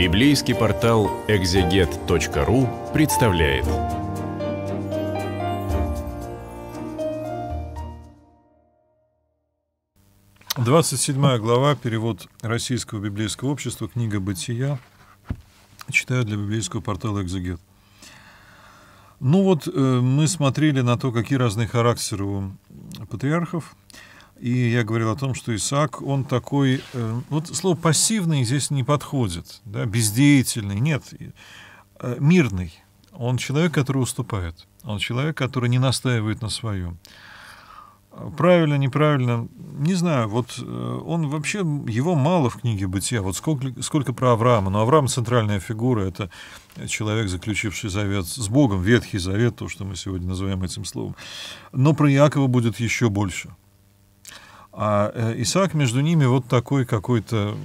Библейский портал экзегет.ру представляет. Двадцать седьмая глава, перевод Российского библейского общества, книга «Бытия». Читаю для библейского портала «Экзегет». Ну вот, э, мы смотрели на то, какие разные характеры у патриархов. И я говорил о том, что Исаак, он такой... Э, вот слово «пассивный» здесь не подходит, да, бездеятельный, нет, э, мирный. Он человек, который уступает, он человек, который не настаивает на своем. Правильно, неправильно, не знаю, вот э, он вообще, его мало в книге «Бытия», вот сколько, сколько про Авраама, но Авраам — центральная фигура, это человек, заключивший завет с Богом, Ветхий Завет, то, что мы сегодня называем этим словом. Но про Якова будет еще больше — а э, Исаак между ними вот такой какой-то,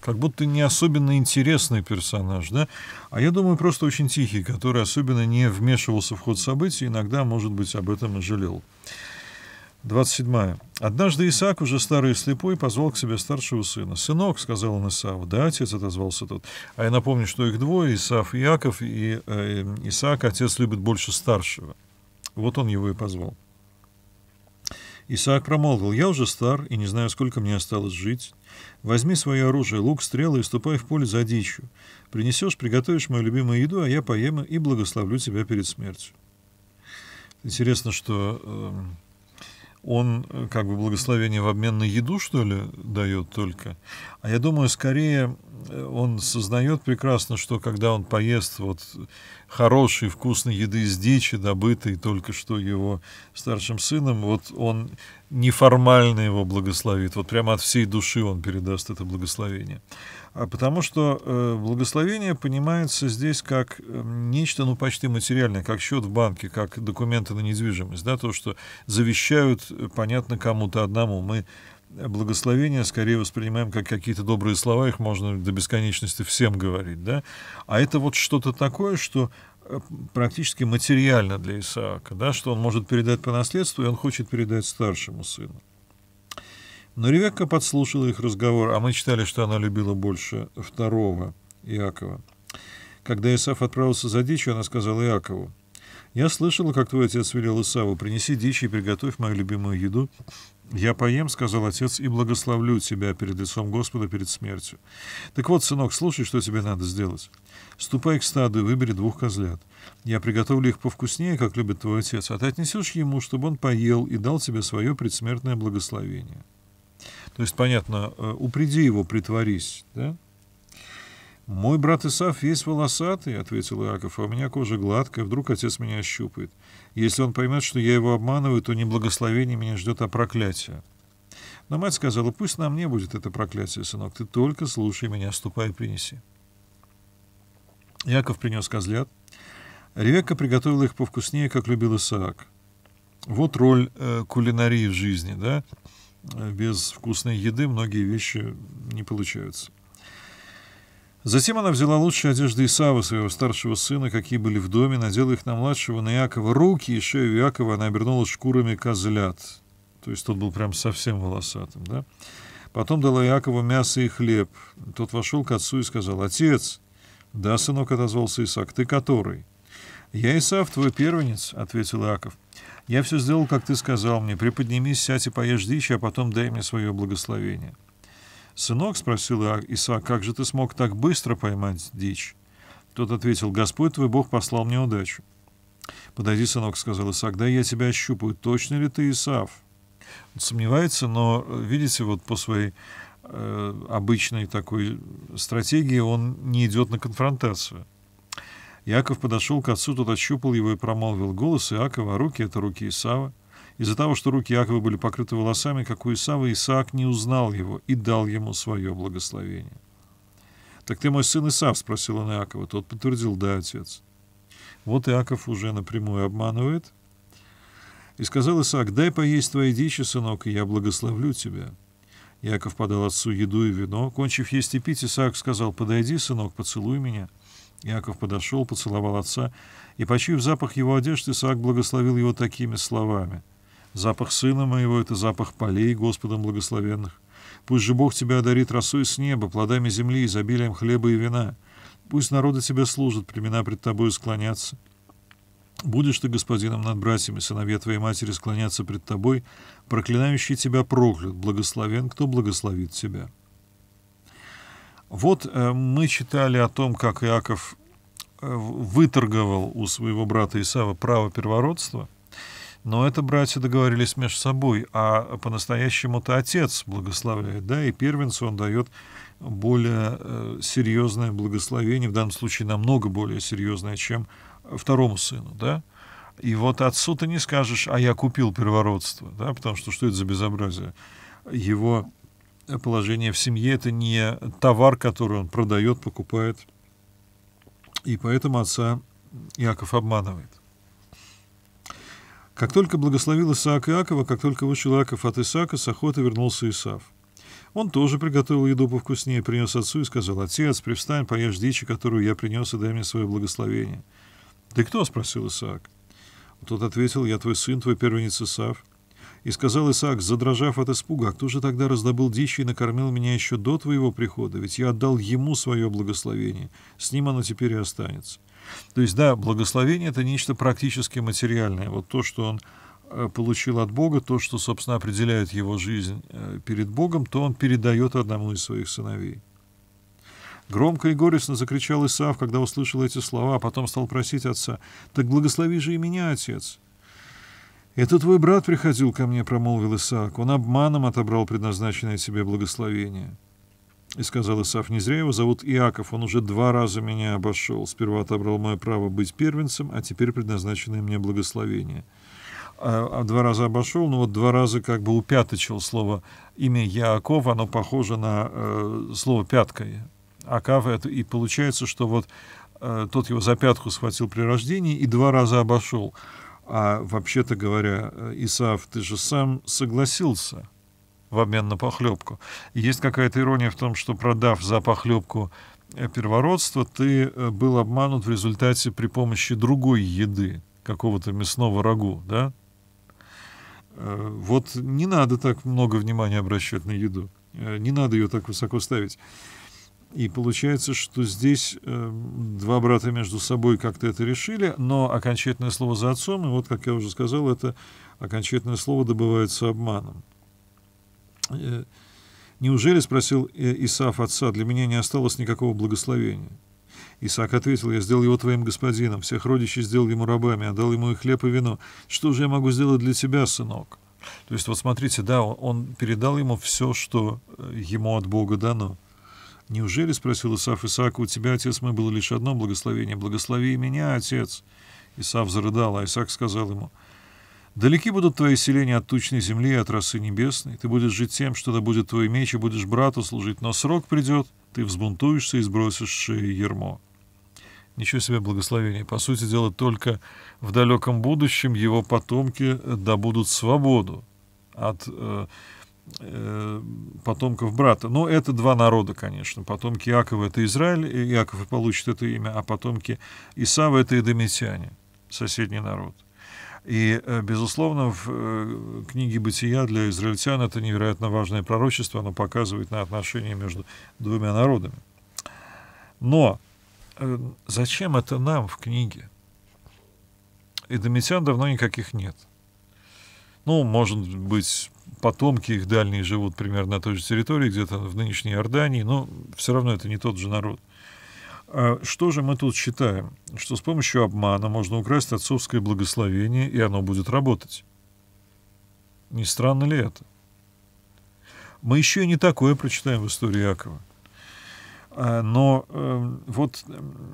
как будто не особенно интересный персонаж, да? А я думаю, просто очень тихий, который особенно не вмешивался в ход событий, иногда, может быть, об этом и жалел. 27. «Однажды Исаак, уже старый и слепой, позвал к себе старшего сына. «Сынок», — сказал он Исаву. «Да, отец», — отозвался тот. А я напомню, что их двое, Исаав и Яков, и э, Исаак отец любит больше старшего. Вот он его и позвал. Исаак промолвил, «Я уже стар и не знаю, сколько мне осталось жить. Возьми свое оружие, лук, стрелы и ступай в поле за дичью. Принесешь, приготовишь мою любимую еду, а я поем и благословлю тебя перед смертью». Интересно, что э, он э, как бы благословение в обмен на еду, что ли, дает только. А я думаю, скорее э, он сознает прекрасно, что когда он поест вот хорошей, вкусной еды из дичи, добытой только что его старшим сыном, вот он неформально его благословит. Вот прямо от всей души он передаст это благословение. А потому что э, благословение понимается здесь как э, нечто, ну, почти материальное, как счет в банке, как документы на недвижимость, да, то, что завещают, э, понятно, кому-то одному. Мы благословения скорее воспринимаем как какие-то добрые слова, их можно до бесконечности всем говорить, да, а это вот что-то такое, что практически материально для Исаака, да, что он может передать по наследству, и он хочет передать старшему сыну. Но Ревекка подслушала их разговор, а мы читали, что она любила больше второго Иакова. Когда Исаф отправился за дичью, она сказала Иакову, «Я слышала, как твой отец велел Исаву, принеси дичь и приготовь мою любимую еду, «Я поем, — сказал отец, — и благословлю тебя перед лицом Господа перед смертью. Так вот, сынок, слушай, что тебе надо сделать. Ступай к стаду и выбери двух козлят. Я приготовлю их повкуснее, как любит твой отец, а ты отнесешь ему, чтобы он поел и дал тебе свое предсмертное благословение». То есть, понятно, э, упреди его, притворись, да? «Мой брат Исаф весь волосатый», — ответил Иаков, — «а у меня кожа гладкая, вдруг отец меня щупает. Если он поймет, что я его обманываю, то не благословение меня ждет, а проклятие». Но мать сказала, «Пусть на мне будет это проклятие, сынок, ты только слушай меня, ступай и принеси». Яков принес козлят. Ревекка приготовила их повкуснее, как любил Исаак. Вот роль э, кулинарии в жизни, да? Э, без вкусной еды многие вещи не получаются. Затем она взяла лучшие одежды Исава, своего старшего сына, какие были в доме, надела их на младшего, на Якова Руки и шею Якова она обернула шкурами козлят. То есть тот был прям совсем волосатым, да? Потом дала Якову мясо и хлеб. Тот вошел к отцу и сказал, «Отец!» «Да, сынок», — отозвался Исаак, — «ты который?» «Я Исаав, твой первенец», — ответил Иаков. «Я все сделал, как ты сказал мне. Приподнимись, сядь и поешь дичь, а потом дай мне свое благословение». «Сынок?» — спросил Исаак, «как же ты смог так быстро поймать дичь?» Тот ответил, «Господь твой Бог послал мне удачу». «Подойди, сынок», — сказал Исаак, «дай я тебя ощупаю, точно ли ты Исаав?» Он сомневается, но, видите, вот по своей э, обычной такой стратегии он не идет на конфронтацию. Яков подошел к отцу, тот ощупал его и промолвил голос Иакова, руки — это руки Исава. Из-за того, что руки Иакова были покрыты волосами, как у Исава, Исаак не узнал его и дал ему свое благословение. «Так ты мой сын Исав?» — спросил он Иакова. Тот подтвердил, «Да, отец». Вот Иаков уже напрямую обманывает. И сказал Исаак, «Дай поесть твоей дичи, сынок, и я благословлю тебя». Иаков подал отцу еду и вино. Кончив есть и пить, Исаак сказал, «Подойди, сынок, поцелуй меня». Иаков подошел, поцеловал отца, и, почуяв запах его одежды, Исаак благословил его такими словами — Запах сына моего — это запах полей Господом благословенных. Пусть же Бог тебя одарит росой с неба, плодами земли, изобилием хлеба и вина. Пусть народы тебя служат, племена пред тобою склонятся. Будешь ты господином над братьями, сыновья твоей матери склонятся пред тобой, проклинающий тебя проклят, благословен, кто благословит тебя». Вот э, мы читали о том, как Иаков э, выторговал у своего брата Исава право первородства – но это братья договорились между собой, а по-настоящему-то отец благословляет, да, и первенцу он дает более э, серьезное благословение, в данном случае намного более серьезное, чем второму сыну, да. И вот отцу ты не скажешь, а я купил первородство, да, потому что что это за безобразие? Его положение в семье — это не товар, который он продает, покупает, и поэтому отца Иаков обманывает. Как только благословил Исаак Иакова, как только вышел Иаков от Исаака, с охоты вернулся Исав. Он тоже приготовил еду повкуснее, принес отцу и сказал, «Отец, привстань, поешь дичи, которую я принес, и дай мне свое благословение». «Ты кто?» — спросил Исаак. Тот ответил, «Я твой сын, твой первенец Исав». И сказал Исаак, задрожав от испуга, «А кто же тогда раздобыл дичи и накормил меня еще до твоего прихода? Ведь я отдал ему свое благословение, с ним оно теперь и останется». То есть, да, благословение — это нечто практически материальное. Вот то, что он э, получил от Бога, то, что, собственно, определяет его жизнь э, перед Богом, то он передает одному из своих сыновей. Громко и горестно закричал Исаав, когда услышал эти слова, а потом стал просить отца, «Так благослови же и меня, отец!» «Это твой брат приходил ко мне», — промолвил Исаак. «Он обманом отобрал предназначенное тебе благословение». И сказал Исаф его зовут Иаков, он уже два раза меня обошел. Сперва отобрал мое право быть первенцем, а теперь предназначенное мне благословение. А, а два раза обошел, но ну вот два раза как бы упяточил слово имя Яков, оно похоже на э, слово пятка. Акав это, и получается, что вот э, тот его за пятку схватил при рождении и два раза обошел. А вообще-то говоря, э, Исаав, ты же сам согласился в обмен на похлебку. есть какая-то ирония в том, что продав за похлебку э, первородство, ты э, был обманут в результате при помощи другой еды, какого-то мясного рагу, да? Э, вот не надо так много внимания обращать на еду, не надо ее так высоко ставить. И получается, что здесь эм, два брата между собой как-то это решили, но окончательное слово за отцом, и вот, как я уже сказал, это окончательное слово добывается обманом. Э, «Неужели, — спросил э, Исаф отца, — для меня не осталось никакого благословения?» Исаак ответил, «Я сделал его твоим господином, всех родичей сделал ему рабами, отдал ему и хлеб, и вино. Что же я могу сделать для тебя, сынок?» То есть, вот смотрите, да, он, он передал ему все, что э, ему от Бога дано. «Неужели, — спросил Исаф Исаака, — у тебя, отец мой, было лишь одно благословение? Благослови меня, отец!» Исаф зарыдал, а Исаак сказал ему, — Далеки будут твои селения от тучной земли и от росы небесной. Ты будешь жить тем, что добудет твой меч, и будешь брату служить. Но срок придет, ты взбунтуешься и сбросишь шеи ермо. Ничего себе благословение. По сути дела, только в далеком будущем его потомки э, добудут свободу от э, э, потомков брата. Но это два народа, конечно. Потомки Иакова — это Израиль, Иаков и получит это имя, а потомки Исава — это эдомитяне, соседний народ. — и, э, безусловно, в э, книге «Бытия» для израильтян это невероятно важное пророчество, оно показывает на отношения между двумя народами. Но э, зачем это нам в книге? Эдомитян давно никаких нет. Ну, может быть, потомки их дальние живут примерно на той же территории, где-то в нынешней Иордании, но все равно это не тот же народ. А что же мы тут считаем? Что с помощью обмана можно украсть отцовское благословение, и оно будет работать. Не странно ли это? Мы еще и не такое прочитаем в истории Иакова. А, но эм, вот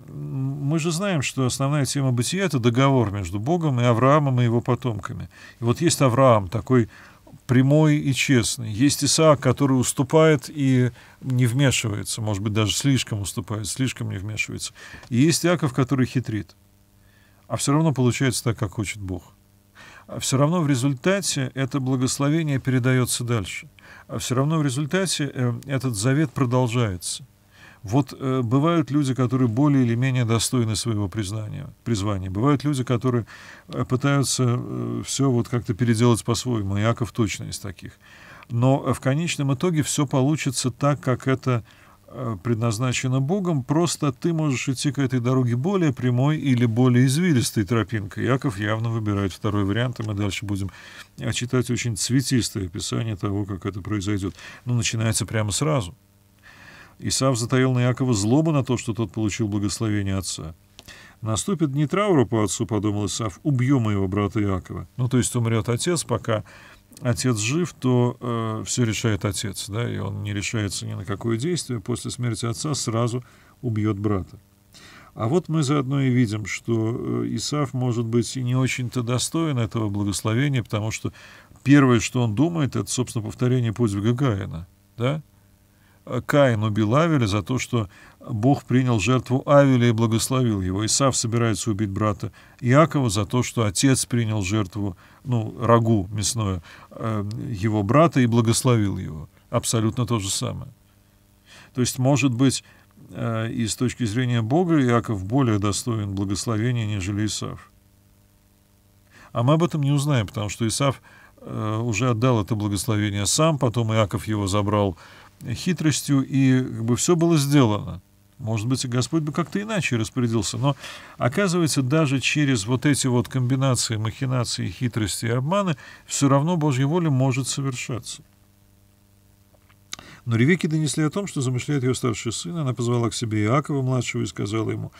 мы же знаем, что основная тема бытия — это договор между Богом и Авраамом и его потомками. И вот есть Авраам, такой прямой и честный. Есть Исаак, который уступает и не вмешивается, может быть, даже слишком уступает, слишком не вмешивается. И есть Иаков, который хитрит. А все равно получается так, как хочет Бог. А все равно в результате это благословение передается дальше. А все равно в результате э, этот завет продолжается. Вот э, бывают люди, которые более или менее достойны своего признания, призвания. Бывают люди, которые э, пытаются э, все вот как-то переделать по-своему. Яков точно из таких. Но э, в конечном итоге все получится так, как это э, предназначено Богом. Просто ты можешь идти к этой дороге более прямой или более извилистой тропинкой. Яков явно выбирает второй вариант, и мы дальше будем э, читать очень цветистое описание того, как это произойдет. Но ну, начинается прямо сразу — Исав затаил на Якова злобу на то, что тот получил благословение отца. «Наступит дни траура по отцу», — подумал Исав, — «убью моего брата Якова». Ну, то есть умрет отец, пока отец жив, то э, все решает отец, да, и он не решается ни на какое действие. После смерти отца сразу убьет брата. А вот мы заодно и видим, что э, Исаф, может быть, и не очень-то достоин этого благословения, потому что первое, что он думает, это, собственно, повторение подвига Гаина, да? Каин убил Авеля за то, что Бог принял жертву Авеля и благословил его. Исав собирается убить брата Иакова за то, что отец принял жертву, ну, рагу мясное, э, его брата и благословил его. Абсолютно то же самое. То есть, может быть, э, и с точки зрения Бога Иаков более достоин благословения, нежели Исав. А мы об этом не узнаем, потому что Исав э, уже отдал это благословение сам, потом Иаков его забрал хитростью, и как бы все было сделано. Может быть, Господь бы как-то иначе распорядился. Но оказывается, даже через вот эти вот комбинации, махинации, хитрости и обманы все равно Божья воля может совершаться. Но ревеки донесли о том, что замышляет ее старший сын. Она позвала к себе Иакова, младшего, и сказала ему,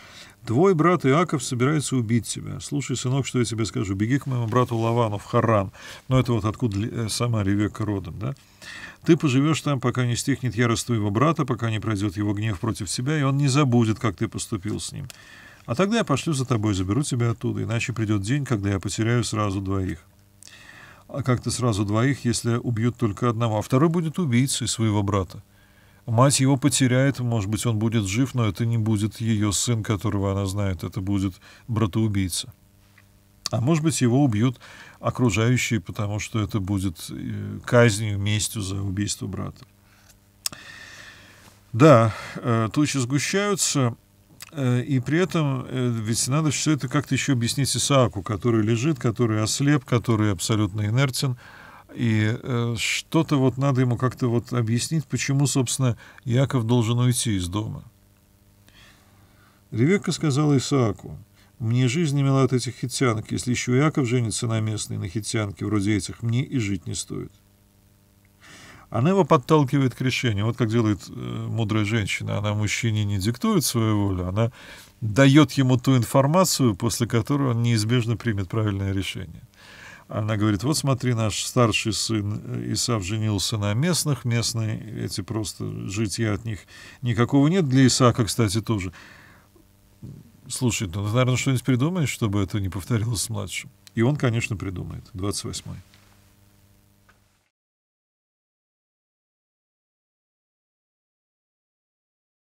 «Твой брат Иаков собирается убить тебя. Слушай, сынок, что я тебе скажу. Беги к моему брату Лавану в Харан». Но ну, это вот откуда э, сама ревека родом, да? Ты поживешь там, пока не стихнет ярость твоего брата, пока не пройдет его гнев против тебя, и он не забудет, как ты поступил с ним. А тогда я пошлю за тобой, заберу тебя оттуда, иначе придет день, когда я потеряю сразу двоих а как-то сразу двоих, если убьют только одного, а второй будет убийцей своего брата. Мать его потеряет, может быть, он будет жив, но это не будет ее сын, которого она знает, это будет братоубийца. А может быть, его убьют окружающие, потому что это будет э, казнью, местью за убийство брата. Да, э, тучи сгущаются, Э, и при этом э, ведь надо все это как-то еще объяснить Исааку, который лежит, который ослеп, который абсолютно инертен. И э, что-то вот надо ему как-то вот объяснить, почему, собственно, Яков должен уйти из дома. Ревекка сказала Исааку, «Мне жизнь не мила от этих хитянок. Если еще Яков женится на местной, на хитянке вроде этих, мне и жить не стоит» она его подталкивает к решению. Вот как делает э, мудрая женщина. Она мужчине не диктует свою волю, она дает ему ту информацию, после которой он неизбежно примет правильное решение. Она говорит, вот смотри, наш старший сын э, Исав женился на местных, местные эти просто житья от них никакого нет, для Исаака, кстати, тоже. Слушай, ну, наверное, что-нибудь придумаешь, чтобы это не повторилось с младшим? И он, конечно, придумает, 28-й.